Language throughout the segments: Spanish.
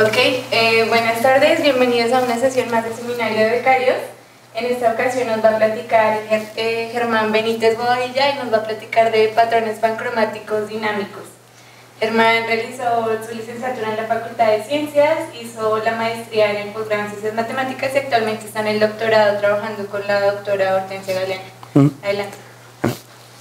Ok, eh, buenas tardes, bienvenidos a una sesión más de Seminario de Becarios. En esta ocasión nos va a platicar eh, Germán Benítez Bodilla y nos va a platicar de patrones pancromáticos dinámicos. Germán realizó su licenciatura en la Facultad de Ciencias, hizo la maestría en el postgrado en Ciencias Matemáticas y actualmente está en el doctorado trabajando con la doctora Hortensia Galeana. Mm. Adelante.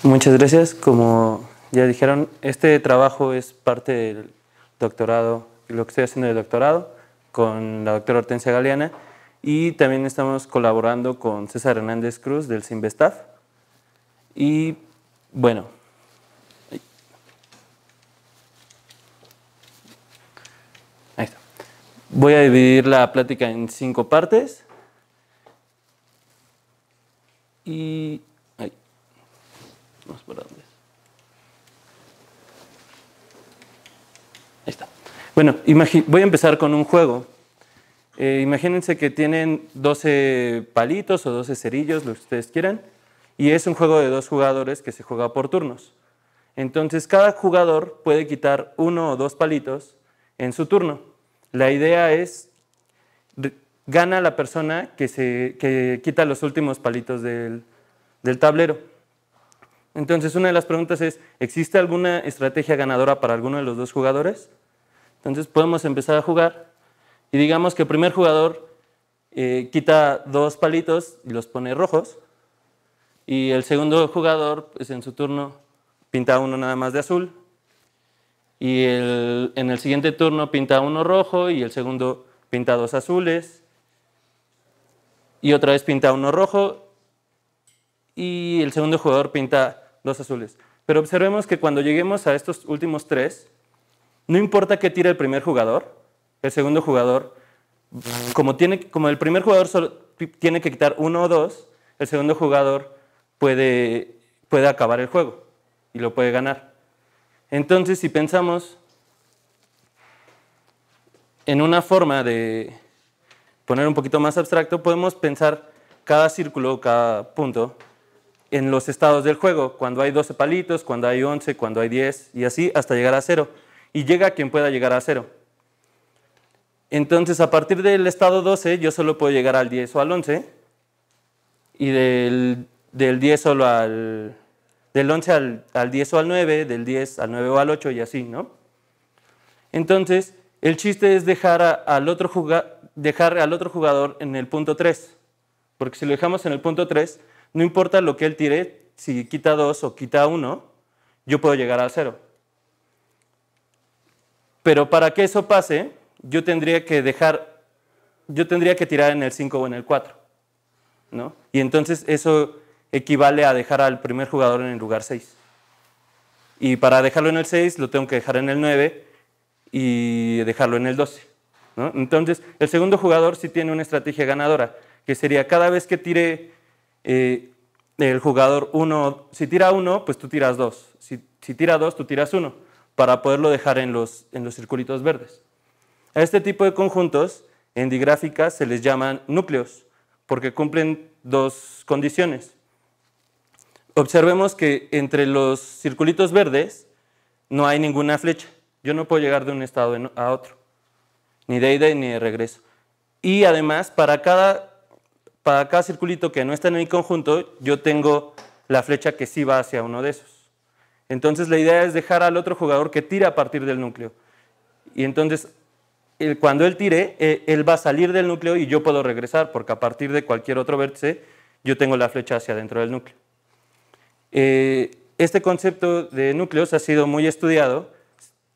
Muchas gracias. Como ya dijeron, este trabajo es parte del doctorado, lo que estoy haciendo de doctorado con la doctora Hortensia Galeana y también estamos colaborando con César Hernández Cruz del Simbestaf. Y bueno. Ahí está. Voy a dividir la plática en cinco partes. Y. Ahí. Vamos por dónde. Bueno, voy a empezar con un juego. Eh, imagínense que tienen 12 palitos o 12 cerillos, lo que ustedes quieran, y es un juego de dos jugadores que se juega por turnos. Entonces, cada jugador puede quitar uno o dos palitos en su turno. La idea es, gana la persona que, se, quita los últimos palitos del, del tablero. Entonces, una de las preguntas es, ¿existe alguna estrategia ganadora para alguno de los dos jugadores? Entonces podemos empezar a jugar y digamos que el primer jugador eh, quita dos palitos y los pone rojos y el segundo jugador pues, en su turno pinta uno nada más de azul y en el siguiente turno pinta uno rojo y el segundo pinta dos azules y otra vez pinta uno rojo y el segundo jugador pinta dos azules. Pero observemos que cuando lleguemos a estos últimos tres, no importa que tire el primer jugador, el segundo jugador, como, tiene, como el primer jugador solo tiene que quitar uno o dos, el segundo jugador puede, puede acabar el juego y lo puede ganar. Entonces, si pensamos en una forma de poner un poquito más abstracto, podemos pensar cada círculo, cada punto, en los estados del juego, cuando hay 12 palitos, cuando hay 11, cuando hay 10, y así hasta llegar a cero y llega a quien pueda llegar a cero. Entonces, a partir del estado 12, yo solo puedo llegar al 10 o al 11, y del, del 10 solo al, del 11 al, 10 o al 9, del 10 al 9 o al 8 y así, ¿no? Entonces, el chiste es dejar, al, otro dejar al otro jugador en el punto 3, porque si lo dejamos en el punto 3, no importa lo que él tire, si quita 2 o quita 1, yo puedo llegar al cero. Pero para que eso pase, yo tendría que dejar, yo tendría que tirar en el 5 o en el 4. Y entonces eso equivale a dejar al primer jugador en el lugar 6. Y para dejarlo en el 6, lo tengo que dejar en el 9 y dejarlo en el 12. Entonces, el segundo jugador sí tiene una estrategia ganadora, que sería cada vez que tire eh, el jugador 1, si tira 1, pues tú tiras 2. Si, si tira 2, tú tiras 1 para poderlo dejar en los, en los circulitos verdes. A este tipo de conjuntos en digráfica se les llaman núcleos, porque cumplen dos condiciones. Observemos que entre los circulitos verdes no hay ninguna flecha. Yo no puedo llegar de un estado a otro, ni de ida ni de regreso. Y además, para cada, para cada circulito que no está en mi conjunto, yo tengo la flecha que sí va hacia uno de esos. Entonces la idea es dejar al otro jugador que tire a partir del núcleo. Y entonces cuando él tire, eh, él va a salir del núcleo y yo puedo regresar, porque a partir de cualquier otro vértice, yo tengo la flecha hacia dentro del núcleo. Eh, este concepto de núcleos ha sido muy estudiado,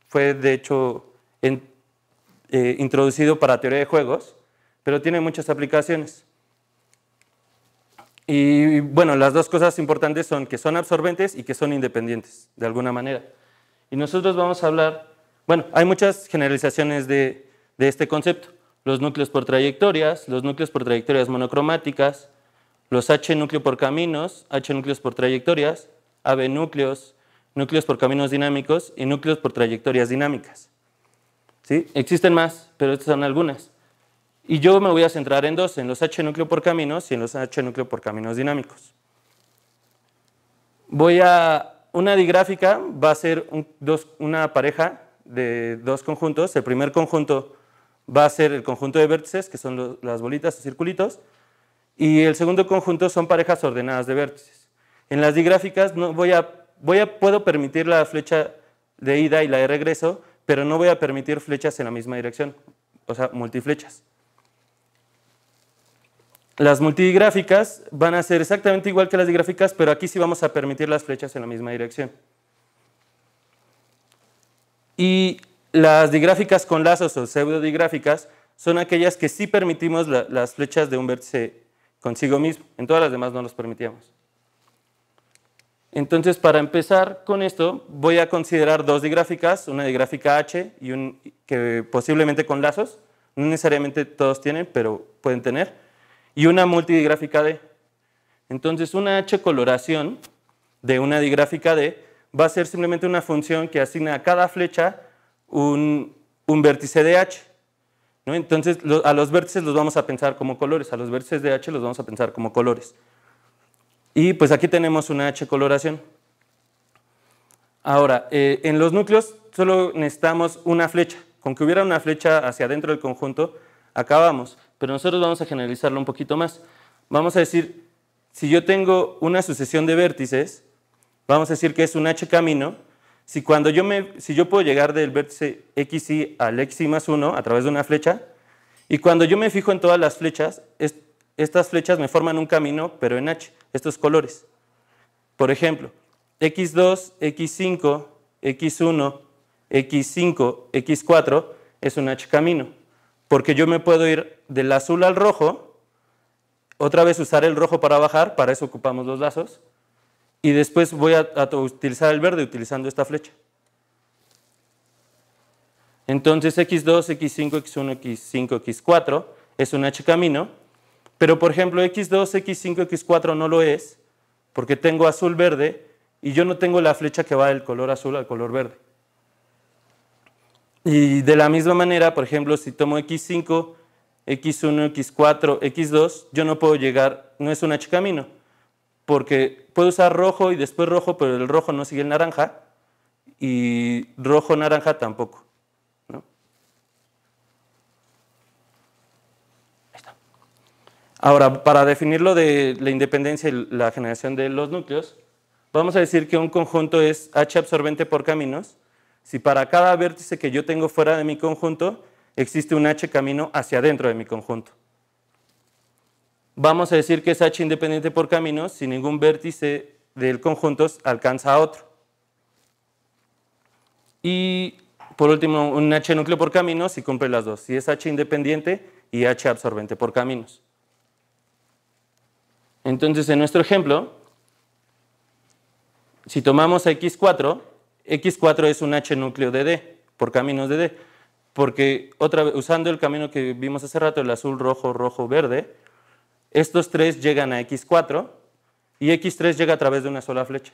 fue de hecho eh, introducido para teoría de juegos, pero tiene muchas aplicaciones. Y bueno, las dos cosas importantes son que son absorbentes y que son independientes, de alguna manera. Y nosotros vamos a hablar, bueno, hay muchas generalizaciones de, este concepto. Los núcleos por trayectorias, los núcleos por trayectorias monocromáticas, los H núcleo por caminos, H núcleos por trayectorias, AB núcleos, núcleos por caminos dinámicos y núcleos por trayectorias dinámicas. ¿Sí? Existen más, pero estas son algunas. Y yo me voy a centrar en dos, en los H núcleo por caminos y en los H núcleo por caminos dinámicos. Voy a, una digráfica va a ser una pareja de dos conjuntos. El primer conjunto va a ser el conjunto de vértices, que son las bolitas o circulitos, y el segundo conjunto son parejas ordenadas de vértices. En las digráficas no voy a, puedo permitir la flecha de ida y la de regreso, pero no voy a permitir flechas en la misma dirección, o sea, multiflechas. Las multigráficas van a ser exactamente igual que las digráficas, pero aquí sí vamos a permitir las flechas en la misma dirección. Y las digráficas con lazos o pseudodigráficas son aquellas que sí permitimos las flechas de un vértice consigo mismo. En todas las demás no los permitíamos. Entonces, para empezar con esto, voy a considerar dos digráficas, una digráfica H y un, que posiblemente con lazos, no necesariamente todos tienen, pero pueden tener, y una multidigráfica D. Entonces una H coloración de una digráfica D va a ser simplemente una función que asigna a cada flecha un, vértice de H. Entonces a los vértices los vamos a pensar como colores, a los vértices de H los vamos a pensar como colores. Y pues aquí tenemos una H coloración. Ahora, eh, en los núcleos solo necesitamos una flecha. Con que hubiera una flecha hacia adentro del conjunto, acabamos pero nosotros vamos a generalizarlo un poquito más. Vamos a decir, si yo tengo una sucesión de vértices, vamos a decir que es un H camino, si, cuando yo, me, si yo puedo llegar del vértice XY al XY más 1 a través de una flecha, y cuando yo me fijo en todas las flechas, estas flechas me forman un camino, pero en H, estos colores. Por ejemplo, X2, X5, X1, X5, X4 es un H camino porque yo me puedo ir del azul al rojo, otra vez usar el rojo para bajar, para eso ocupamos los lazos, y después voy a, a utilizar el verde utilizando esta flecha. Entonces X2, X5, X1, X5, X4 es un H camino, pero por ejemplo X2, X5, X4 no lo es, porque tengo azul-verde y yo no tengo la flecha que va del color azul al color verde. Y de la misma manera, por ejemplo, si tomo X5, X1, X4, X2, yo no puedo llegar, no es un H camino, porque puedo usar rojo y después rojo, pero el rojo no sigue el naranja, y rojo-naranja tampoco. Ahora, para definir lo de la independencia y la generación de los núcleos, vamos a decir que un conjunto es H absorbente por caminos, si para cada vértice que yo tengo fuera de mi conjunto, existe un H camino hacia adentro de mi conjunto. Vamos a decir que es H independiente por caminos si ningún vértice del conjunto alcanza a otro. Y por último, un H núcleo por caminos si cumple las dos, si es H independiente y H absorbente por caminos. Entonces, en nuestro ejemplo, si tomamos X4, X4 es un H núcleo de D, por caminos de D, porque otra vez, usando el camino que vimos hace rato, el azul, rojo, rojo, verde, estos tres llegan a X4 y X3 llega a través de una sola flecha.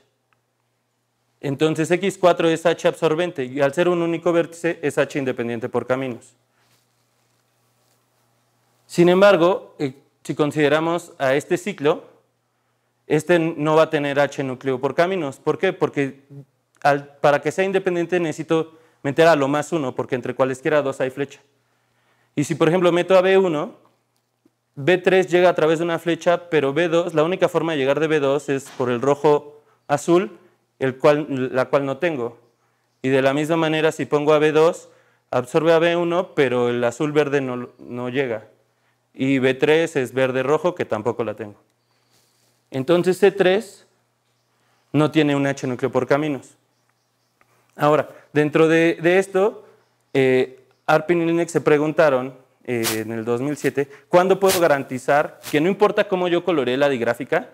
Entonces X4 es H absorbente y al ser un único vértice es H independiente por caminos. Sin embargo, eh, si consideramos a este ciclo, este no va a tener H núcleo por caminos. ¿Por qué? Porque para que sea independiente necesito meter a lo más uno porque entre cualesquiera dos hay flecha. Y si por ejemplo meto a B1, B3 llega a través de una flecha, pero B2, la única forma de llegar de B2 es por el rojo azul, el cual, la cual no tengo. Y de la misma manera, si pongo a B2, absorbe a B1, pero el azul verde no, no llega. Y B3 es verde rojo, que tampoco la tengo. Entonces C3 no tiene un H núcleo por caminos. Ahora, dentro de, esto, eh, Arpin y Linux se preguntaron eh, en el 2007, ¿cuándo puedo garantizar que no importa cómo yo coloreé la digráfica,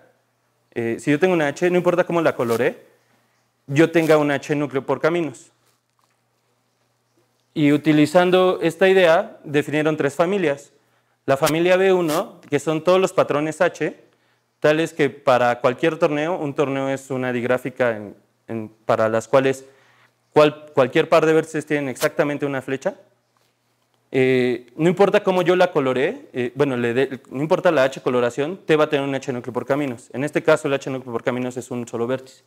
eh, si yo tengo una H, no importa cómo la coloré, yo tenga un H núcleo por caminos? Y utilizando esta idea, definieron tres familias. La familia B1, que son todos los patrones H, tales que para cualquier torneo, un torneo es una digráfica para las cuales cualquier par de vértices tienen exactamente una flecha. Eh, no importa cómo yo la coloré, eh, bueno, no importa la H coloración, T va a tener un H núcleo por caminos. En este caso, el H núcleo por caminos es un solo vértice.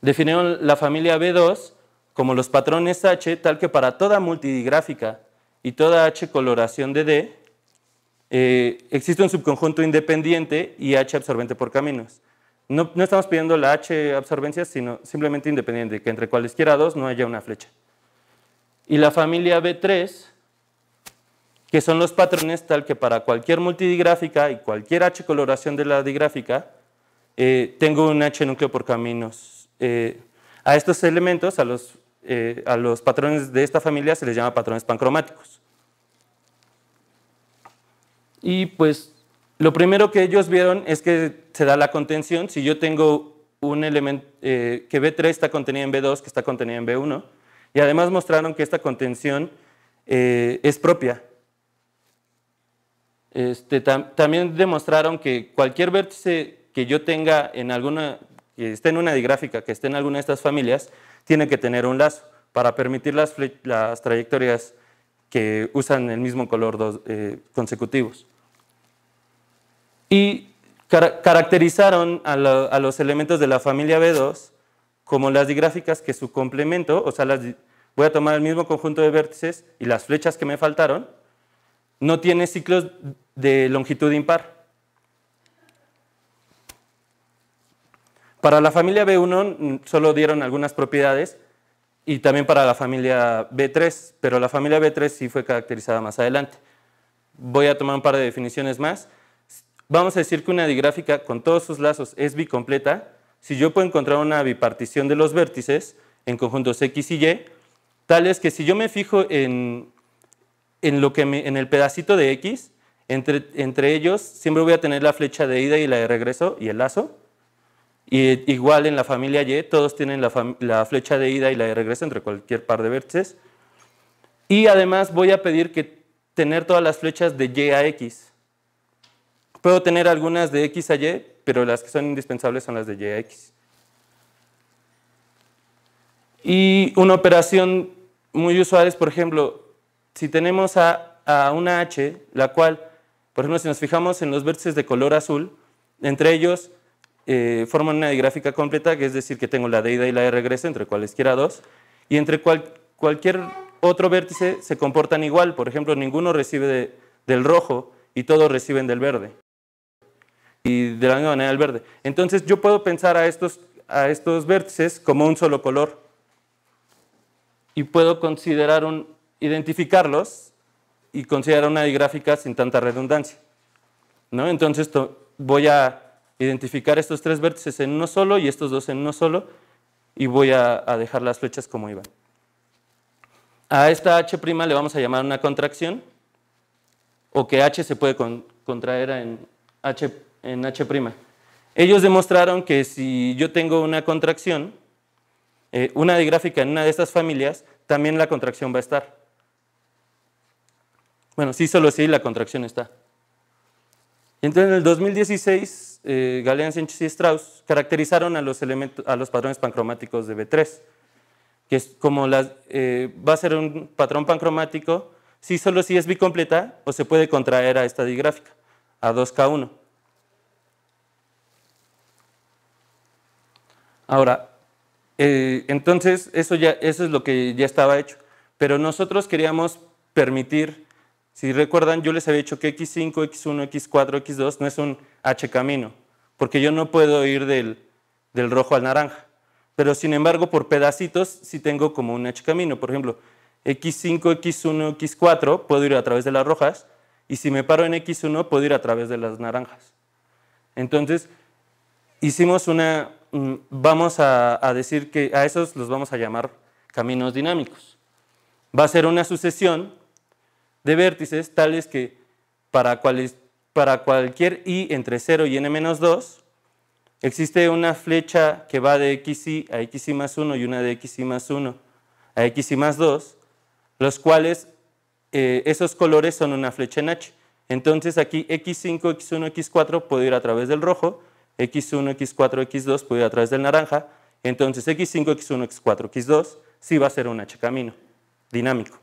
Definieron la familia B2 como los patrones H, tal que para toda multigráfica y toda H coloración de D, eh, existe un subconjunto independiente y H absorbente por caminos. No, estamos pidiendo la H absorbencia, sino simplemente independiente, que entre cualesquiera dos no haya una flecha. Y la familia B3, que son los patrones tal que para cualquier multidigráfica y cualquier H coloración de la digráfica, eh, tengo un H núcleo por caminos. Eh, a estos elementos, a los, eh, a los patrones de esta familia, se les llama patrones pancromáticos. Y pues lo primero que ellos vieron es que se da la contención. Si yo tengo un elemento eh, que B3 está contenido en B2, que está contenido en B1, y además mostraron que esta contención eh, es propia. Este, también demostraron que cualquier vértice que yo tenga en alguna, que esté en una digráfica, que esté en alguna de estas familias, tiene que tener un lazo para permitir las, trayectorias que usan el mismo color eh, consecutivos y caracterizaron a, los elementos de la familia B2 como las digráficas que su complemento, o sea, voy a tomar el mismo conjunto de vértices y las flechas que me faltaron, no tiene ciclos de longitud impar. Para la familia B1 mm, solo dieron algunas propiedades y también para la familia B3, pero la familia B3 sí fue caracterizada más adelante. Voy a tomar un par de definiciones más vamos a decir que una digráfica con todos sus lazos es bicompleta si yo puedo encontrar una bipartición de los vértices en conjuntos X y Y, es que si yo me fijo en, lo que en el pedacito de X, entre, entre, ellos siempre voy a tener la flecha de ida y la de regreso y el lazo. Y igual en la familia Y, todos tienen la, flecha de ida y la de regreso entre cualquier par de vértices. Y además voy a pedir que tener todas las flechas de Y a X. Puedo tener algunas de X a Y, pero las que son indispensables son las de Y a X. Y una operación muy usual es, por ejemplo, si tenemos a, una H, la cual, por ejemplo, si nos fijamos en los vértices de color azul, entre ellos eh, forman una gráfica completa, que es decir, que tengo la ida y la de regresa, entre cualesquiera dos, y entre cual, cualquier otro vértice se comportan igual. Por ejemplo, ninguno recibe del rojo y todos reciben del verde y de la misma manera el verde. Entonces yo puedo pensar a estos, a estos vértices como un solo color y puedo considerar un, identificarlos y considerar una gráfica sin tanta redundancia. ¿no? Entonces voy a identificar estos tres vértices en uno solo y estos dos en uno solo y voy a, dejar las flechas como iban. A esta H' le vamos a llamar una contracción o que H se puede contraer en H' en H'. Ellos demostraron que si yo tengo una contracción, eh, una digráfica en una de estas familias, también la contracción va a estar. Bueno, sí, solo sí, la contracción está. entonces en el 2016, eh, Sánchez y Strauss caracterizaron a los, elementos, a los patrones pancromáticos de B3, que es como las, eh, va a ser un patrón pancromático sí solo sí es bicompleta o se puede contraer a esta digráfica, a 2K1. Ahora, eh, entonces eso, ya, eso es lo que ya estaba hecho, pero nosotros queríamos permitir, si recuerdan, yo les había dicho que X5, X1, X4, X2 no es un H camino, porque yo no puedo ir del, del rojo al naranja, pero sin embargo por pedacitos sí tengo como un H camino, por ejemplo, X5, X1, X4 puedo ir a través de las rojas, y si me paro en X1 puedo ir a través de las naranjas. Entonces, hicimos una, Mm, vamos a, decir que a esos los vamos a llamar caminos dinámicos. Va a ser una sucesión de vértices tales que para, cualquier i entre 0 y n-2 existe una flecha que va de xi a xi más 1 y una de xi más 1 a xi más 2, los cuales eh, esos colores son una flecha en h. Entonces aquí x5, x1, x4 puede ir a través del rojo X1, X4, X2 puede ir a través del naranja, entonces X5, X1, X4, X2 sí va a ser un H camino dinámico.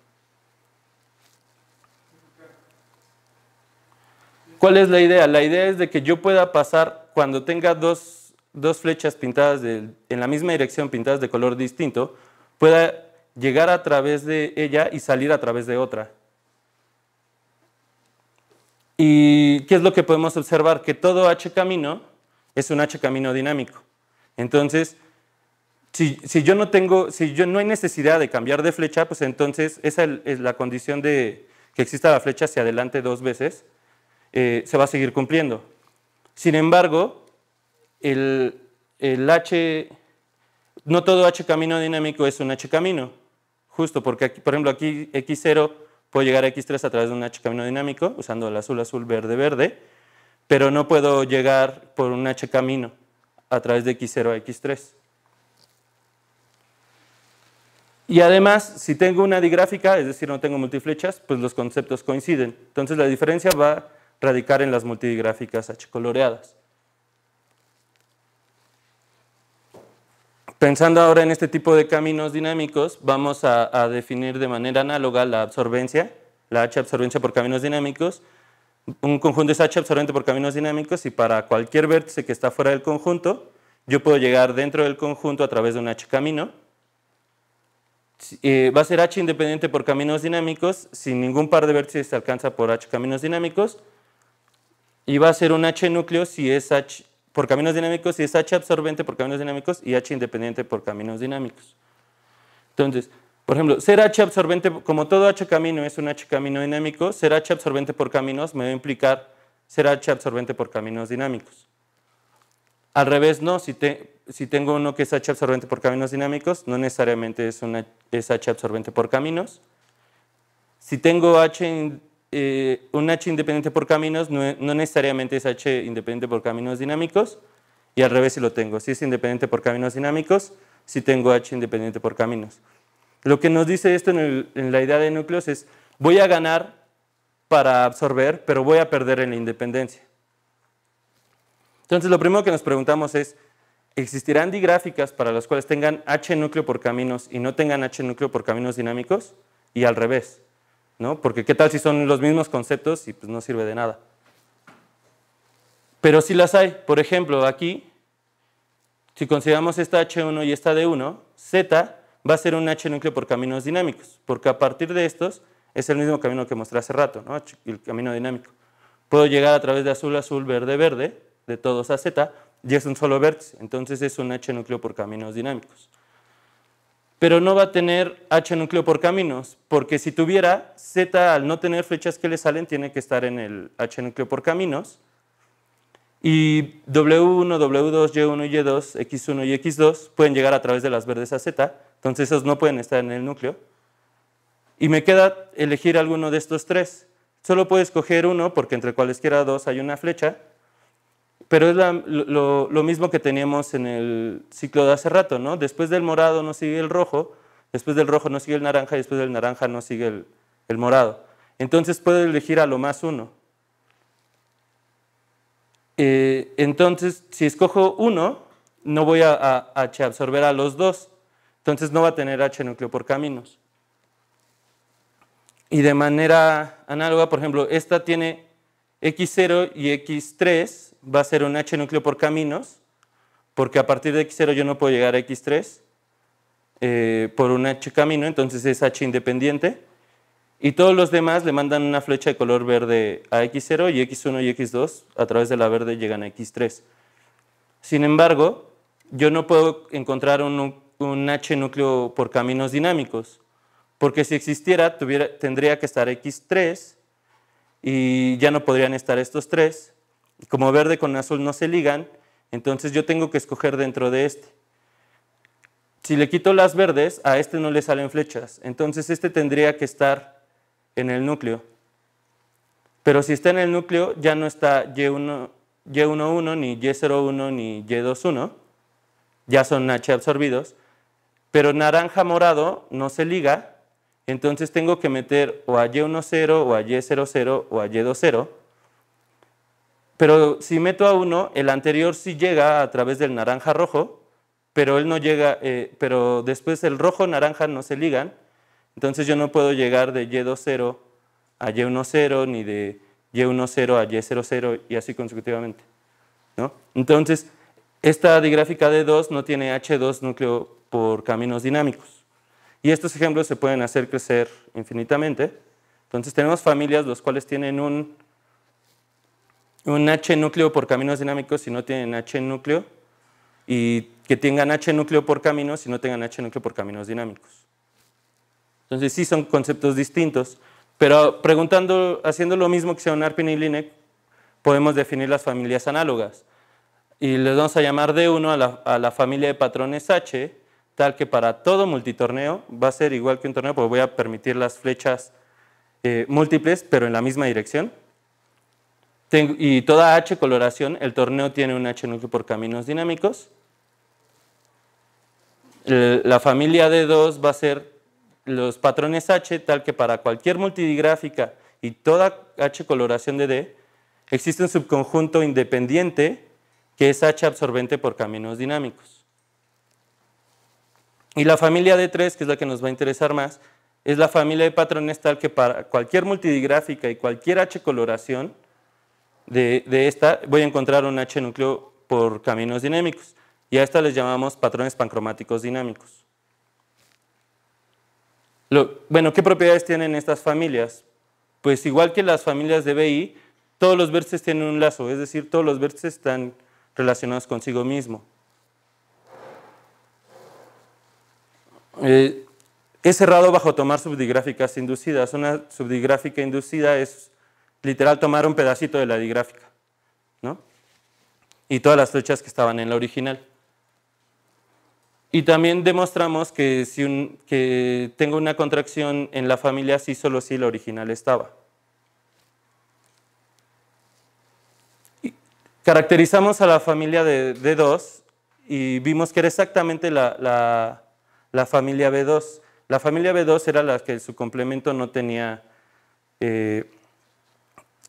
¿Cuál es la idea? La idea es de que yo pueda pasar cuando tenga dos, flechas pintadas en la misma dirección, pintadas de color distinto, pueda llegar a través de ella y salir a través de otra. ¿Y qué es lo que podemos observar? Que todo H camino es un H camino dinámico. Entonces, si, yo no tengo, si yo no hay necesidad de cambiar de flecha, pues entonces esa es la condición de que exista la flecha hacia adelante dos veces, eh, se va a seguir cumpliendo. Sin embargo, el, H, no todo H camino dinámico es un H camino, justo porque, aquí, por ejemplo, aquí X0 puede llegar a X3 a través de un H camino dinámico, usando el azul, azul, verde, verde, pero no puedo llegar por un H camino a través de X0 a X3. Y además, si tengo una digráfica, es decir, no tengo multiflechas, pues los conceptos coinciden. Entonces la diferencia va a radicar en las multidigráficas H coloreadas. Pensando ahora en este tipo de caminos dinámicos, vamos a, definir de manera análoga la absorbencia, la H absorbencia por caminos dinámicos, un conjunto es H absorbente por caminos dinámicos y para cualquier vértice que está fuera del conjunto, yo puedo llegar dentro del conjunto a través de un H camino. Eh, va a ser H independiente por caminos dinámicos, si ningún par de vértices se alcanza por H caminos dinámicos, y va a ser un H núcleo si es H por caminos dinámicos, si es H absorbente por caminos dinámicos y H independiente por caminos dinámicos. Entonces, por ejemplo, ser H absorbente, como todo H camino es un H camino dinámico, ser H absorbente por caminos me va a implicar ser H absorbente por caminos dinámicos. Al revés, no, si, tengo uno que es H absorbente por caminos dinámicos, no necesariamente es, H absorbente por caminos. Si tengo H, eh, un H independiente por caminos, no, no necesariamente es H independiente por caminos dinámicos. Y al revés si lo tengo, si es independiente por caminos dinámicos, si tengo H independiente por caminos. Lo que nos dice esto en, la idea de núcleos es, voy a ganar para absorber, pero voy a perder en la independencia. Entonces, lo primero que nos preguntamos es, ¿existirán digráficas para las cuales tengan H núcleo por caminos y no tengan H núcleo por caminos dinámicos? Y al revés, ¿no? Porque qué tal si son los mismos conceptos y pues no sirve de nada. Pero si las hay. Por ejemplo, aquí, si consideramos esta H1 y esta D1, Z va a ser un H núcleo por caminos dinámicos, porque a partir de estos es el mismo camino que mostré hace rato, el camino dinámico. Puedo llegar a través de azul, azul, verde, verde, de todos a Z, y es un solo vértice, entonces es un H núcleo por caminos dinámicos. Pero no va a tener H núcleo por caminos, porque si tuviera Z, al no tener flechas que le salen, tiene que estar en el H núcleo por caminos, y W1, W2, Y1, Y2, X1 y X2 pueden llegar a través de las verdes a Z, entonces esos no pueden estar en el núcleo. Y me queda elegir alguno de estos tres. Solo puedo escoger uno porque entre cualesquiera dos hay una flecha, pero es lo, mismo que teníamos en el ciclo de hace rato, Después del morado no sigue el rojo, después del rojo no sigue el naranja y después del naranja no sigue el morado. Entonces puedo elegir a lo más uno. Eh, entonces, si escojo uno, no voy a, absorber a los dos. Entonces no va a tener H núcleo por caminos. Y de manera análoga, por ejemplo, esta tiene X0 y X3, va a ser un H núcleo por caminos, porque a partir de X0 yo no puedo llegar a X3 eh, por un H camino, entonces es H independiente. Y todos los demás le mandan una flecha de color verde a X0 y X1 y X2 a través de la verde llegan a X3. Sin embargo, yo no puedo encontrar un, H núcleo por caminos dinámicos, porque si existiera tendría que estar X3 y ya no podrían estar estos tres. Como verde con azul no se ligan, entonces yo tengo que escoger dentro de este. Si le quito las verdes, a este no le salen flechas, entonces este tendría que estar en el núcleo. Pero si está en el núcleo, ya no está y 11 ni Y01, ni Y21. Ya son H absorbidos. Pero naranja-morado no se liga, entonces tengo que meter o a Y10 o a Y00 o a Y20. Pero si meto a 1, el anterior sí llega a través del naranja rojo, pero él no llega, eh, pero después el rojo naranja no se ligan, entonces yo no puedo llegar de Y20 a Y10 ni de Y10 a Y00 y así consecutivamente. ¿no? Entonces, esta digráfica de 2 no tiene H2 núcleo por caminos dinámicos. Y estos ejemplos se pueden hacer crecer infinitamente. Entonces tenemos familias los cuales tienen un, un H núcleo por caminos dinámicos si no tienen H núcleo y que tengan H núcleo por caminos y no tengan H núcleo por caminos dinámicos. Entonces sí son conceptos distintos, pero preguntando, haciendo lo mismo que sea Arpin y Linek, podemos definir las familias análogas. Y les vamos a llamar D1 a la, familia de patrones H, tal que para todo multitorneo va a ser igual que un torneo, porque voy a permitir las flechas eh, múltiples, pero en la misma dirección. y toda H coloración, el torneo tiene un H núcleo por caminos dinámicos. La familia D2 va a ser los patrones H, tal que para cualquier multidigráfica y toda H coloración de D, existe un subconjunto independiente que es H absorbente por caminos dinámicos. Y la familia D3, que es la que nos va a interesar más, es la familia de patrones tal que para cualquier multidigráfica y cualquier H coloración de, esta voy a encontrar un H núcleo por caminos dinámicos. Y a esta les llamamos patrones pancromáticos dinámicos bueno, ¿qué propiedades tienen estas familias? Pues igual que las familias de BI, todos los vértices tienen un lazo, es decir, todos los vértices están relacionados consigo mismo. Eh, es cerrado bajo tomar subdigráficas inducidas. Una subdigráfica inducida es literal tomar un pedacito de la digráfica, Y todas las flechas que estaban en la original. Y también demostramos que, si que tengo una contracción en la familia sí solo si sí, la original estaba. caracterizamos a la familia de, D2 y vimos que era exactamente la, familia B2. La familia B2 era la que su complemento no tenía eh,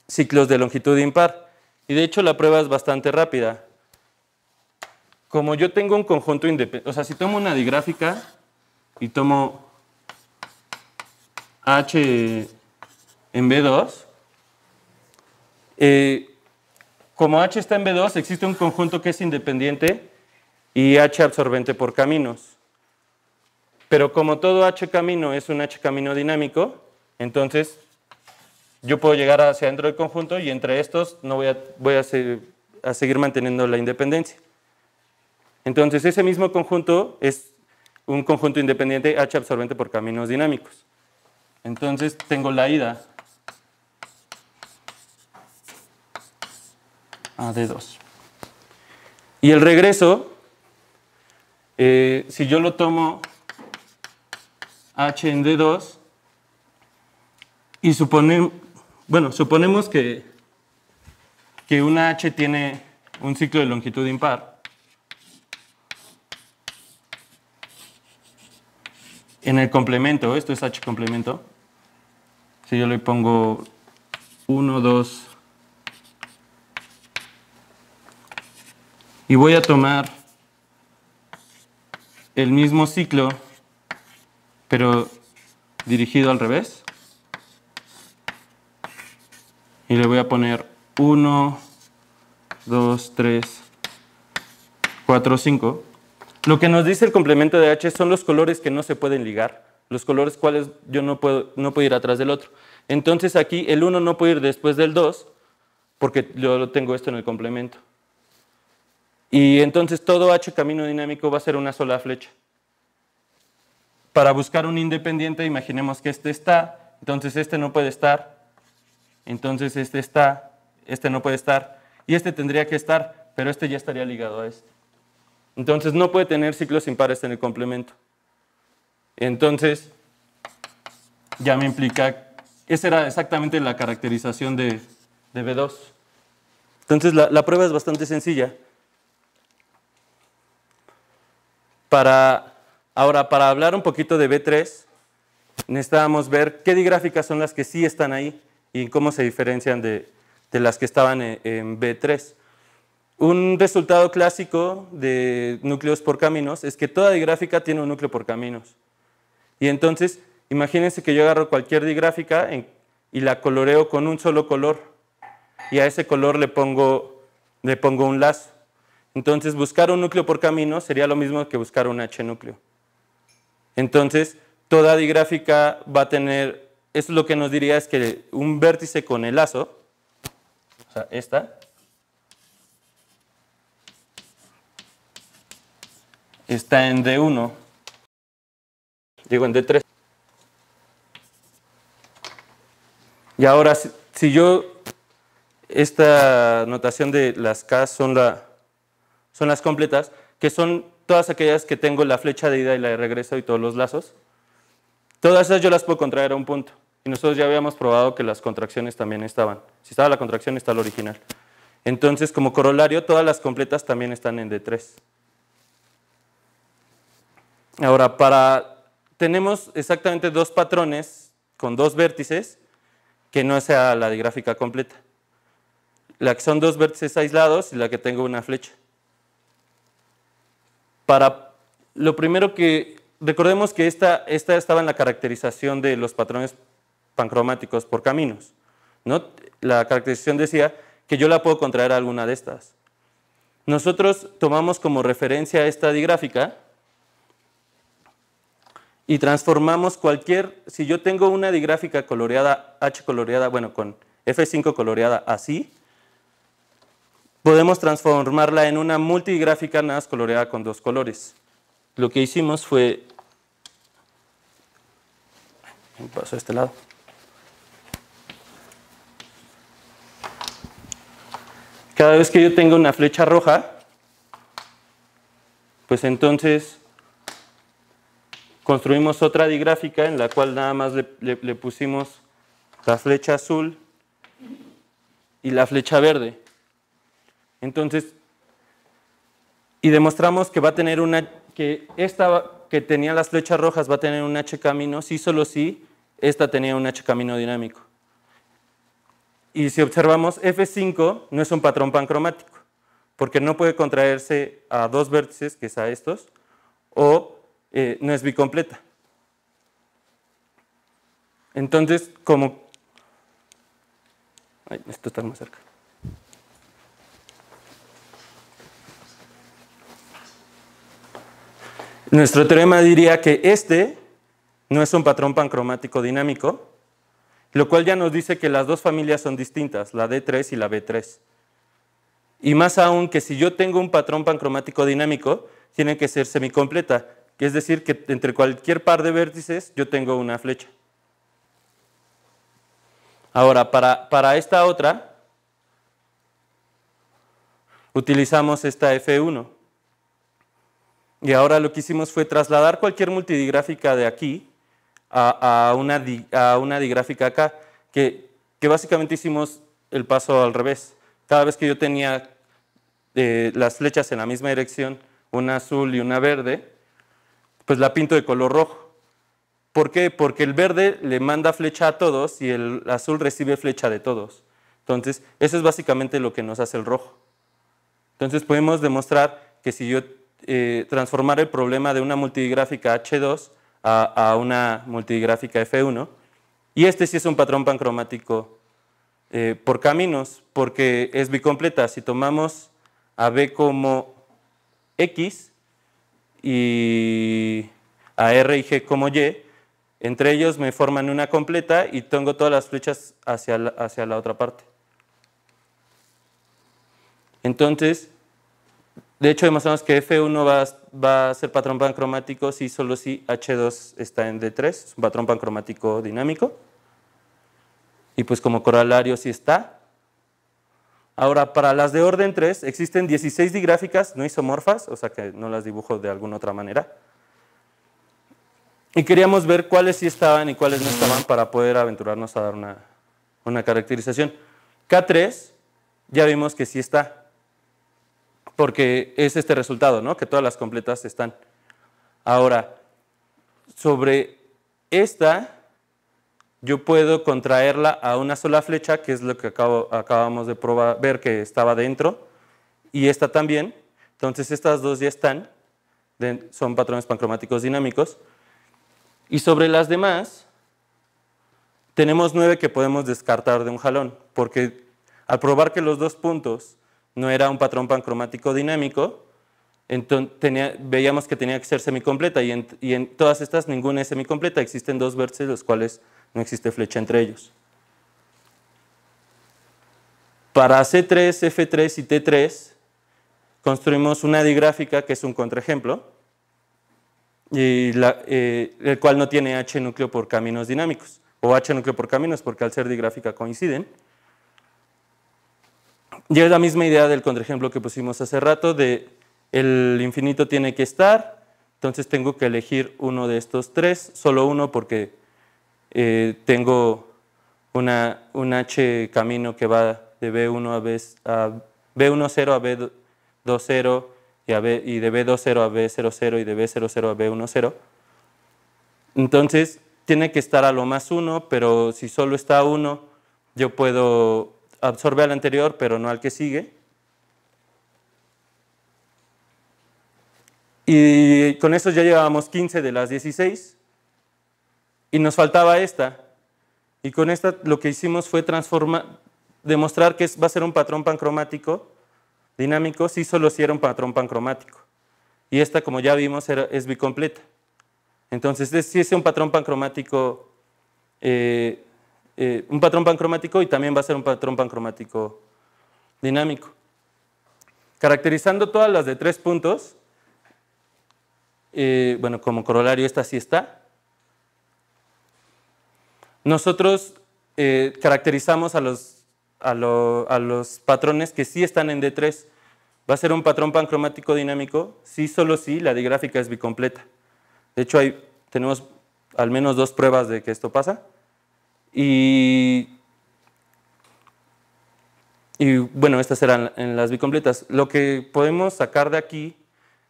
ciclos de longitud impar. Y de hecho la prueba es bastante rápida como yo tengo un conjunto independiente, o sea, si tomo una digráfica y tomo H en B2, eh, como H está en B2, existe un conjunto que es independiente y H absorbente por caminos. Pero como todo H camino es un H camino dinámico, entonces yo puedo llegar hacia dentro del conjunto y entre estos no voy voy a seguir manteniendo la independencia. Entonces, ese mismo conjunto es un conjunto independiente H absorbente por caminos dinámicos. Entonces, tengo la ida a D2. Y el regreso, eh, si yo lo tomo H en D2, y bueno, suponemos que, que una H tiene un ciclo de longitud impar, en el complemento, esto es H complemento, si yo le pongo 1, 2, y voy a tomar el mismo ciclo, pero dirigido al revés, y le voy a poner 1, 2, 3, 4, 5, lo que nos dice el complemento de H son los colores que no se pueden ligar, los colores cuales yo no puedo, no ir atrás del otro. Entonces aquí el 1 no puede ir después del 2 porque yo tengo esto en el complemento. Y entonces todo H camino dinámico va a ser una sola flecha. Para buscar un independiente, imaginemos que este está, entonces este no puede estar, entonces este está, este no puede estar, y este tendría que estar, pero este ya estaría ligado a este. Entonces no puede tener ciclos impares en el complemento. Entonces ya me implica, esa era exactamente la caracterización de, B2. Entonces la, prueba es bastante sencilla. Para, ahora, para hablar un poquito de B3, necesitábamos ver qué digráficas son las que sí están ahí y cómo se diferencian de, las que estaban en B3. Un resultado clásico de núcleos por caminos es que toda digráfica tiene un núcleo por caminos. Y entonces, imagínense que yo agarro cualquier digráfica y la coloreo con un solo color. Y a ese color le pongo, un lazo. Entonces, buscar un núcleo por caminos sería lo mismo que buscar un H núcleo. Entonces, toda digráfica va a tener, eso es lo que nos diría es que un vértice con el lazo, o sea, esta, está en D1, digo en D3. Y ahora, si, yo, esta notación de las K son, la, son las completas, que son todas aquellas que tengo la flecha de ida y la de regreso y todos los lazos, todas esas yo las puedo contraer a un punto. Y nosotros ya habíamos probado que las contracciones también estaban. Si estaba la contracción, está el original. Entonces, como corolario, todas las completas también están en D3. Ahora, para, tenemos exactamente dos patrones con dos vértices que no sea la digráfica completa. La que son dos vértices aislados y la que tengo una flecha. Para lo primero que recordemos que esta, estaba en la caracterización de los patrones pancromáticos por caminos. ¿no? La caracterización decía que yo la puedo contraer a alguna de estas. Nosotros tomamos como referencia esta digráfica y transformamos cualquier, si yo tengo una digráfica coloreada, H coloreada, bueno, con F5 coloreada así, podemos transformarla en una multigráfica nada más coloreada con dos colores. Lo que hicimos fue, paso a este lado, cada vez que yo tengo una flecha roja, pues entonces construimos otra digráfica en la cual nada más le, pusimos la flecha azul y la flecha verde. Entonces, y demostramos que va a tener una, que esta que tenía las flechas rojas va a tener un H camino, sí, solo sí, esta tenía un H camino dinámico. Y si observamos, F5 no es un patrón pancromático, porque no puede contraerse a dos vértices, que es a estos, o eh, no es bicompleta. Entonces, como... esto está más cerca. Nuestro teorema diría que este no es un patrón pancromático dinámico, lo cual ya nos dice que las dos familias son distintas, la D3 y la B3. Y más aún que si yo tengo un patrón pancromático dinámico, tiene que ser semicompleta, es decir que entre cualquier par de vértices yo tengo una flecha. Ahora, para, para esta otra, utilizamos esta F1. Y ahora lo que hicimos fue trasladar cualquier multidigráfica de aquí a, una, una, digráfica acá, que, que, básicamente hicimos el paso al revés. Cada vez que yo tenía eh, las flechas en la misma dirección, una azul y una verde, pues la pinto de color rojo. ¿Por qué? Porque el verde le manda flecha a todos y el azul recibe flecha de todos. Entonces, eso es básicamente lo que nos hace el rojo. Entonces, podemos demostrar que si yo eh, transformar el problema de una multigráfica H2 a, una multigráfica F1, y este sí es un patrón pancromático eh, por caminos, porque es bicompleta. Si tomamos a B como X, y a R y G como Y. Entre ellos me forman una completa y tengo todas las flechas hacia la, hacia la otra parte. Entonces, de hecho, demostramos que F1 va, a ser patrón pancromático si solo si H2 está en D3, es un patrón pancromático dinámico. Y pues como corolario si está, Ahora, para las de orden 3 existen 16 digráficas no isomorfas, o sea que no las dibujo de alguna otra manera. Y queríamos ver cuáles sí estaban y cuáles no estaban para poder aventurarnos a dar una, caracterización. K3 ya vimos que sí está, porque es este resultado, ¿no? que todas las completas están. Ahora, sobre esta, yo puedo contraerla a una sola flecha, que es lo que acabamos de probar, ver que estaba dentro, y esta también. Entonces estas dos ya están, son patrones pancromáticos dinámicos. Y sobre las demás, tenemos nueve que podemos descartar de un jalón, porque al probar que los dos puntos no era un patrón pancromático dinámico, entonces tenía, veíamos que tenía que ser semicompleta y en, y en todas estas ninguna es semicompleta, existen dos vértices los cuales no existe flecha entre ellos. Para C3, F3 y T3 construimos una digráfica que es un contraejemplo, y eh, el cual no tiene H núcleo por caminos dinámicos, o H núcleo por caminos porque al ser digráfica coinciden. Y es la misma idea del contraejemplo que pusimos hace rato de el infinito tiene que estar, entonces tengo que elegir uno de estos tres, solo uno porque eh, tengo un H camino que va de B1 a, B, a B10 a B20 y, y de B20 a B00 y de B00 a B10. Entonces tiene que estar a lo más uno, pero si solo está uno, yo puedo absorber al anterior, pero no al que sigue. Y con eso ya llevábamos 15 de las 16 y nos faltaba esta. Y con esta lo que hicimos fue transformar, demostrar que va a ser un patrón pancromático dinámico si solo si era un patrón pancromático. Y esta, como ya vimos, es bicompleta. Entonces, si sí es un patrón pancromático, eh, eh, un patrón pancromático y también va a ser un patrón pancromático dinámico. Caracterizando todas las de tres puntos, eh, bueno, como corolario esta sí está. Nosotros eh, caracterizamos a los, a, los patrones que sí están en D3. Va a ser un patrón pancromático dinámico, sí, solo sí, la digráfica es bicompleta. De hecho, hay, tenemos al menos dos pruebas de que esto pasa. Y, bueno, estas eran en las bicompletas. Lo que podemos sacar de aquí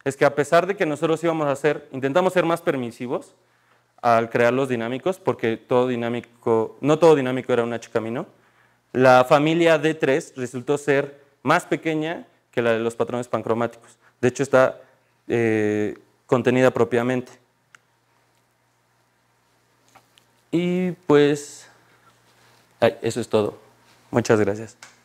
es que a pesar de que nosotros íbamos a hacer, intentamos ser más permisivos al crear los dinámicos, porque todo dinámico, no todo dinámico era un H camino, la familia D3 resultó ser más pequeña que la de los patrones pancromáticos. De hecho, está eh, contenida propiamente. Y pues, eso es todo. Muchas gracias.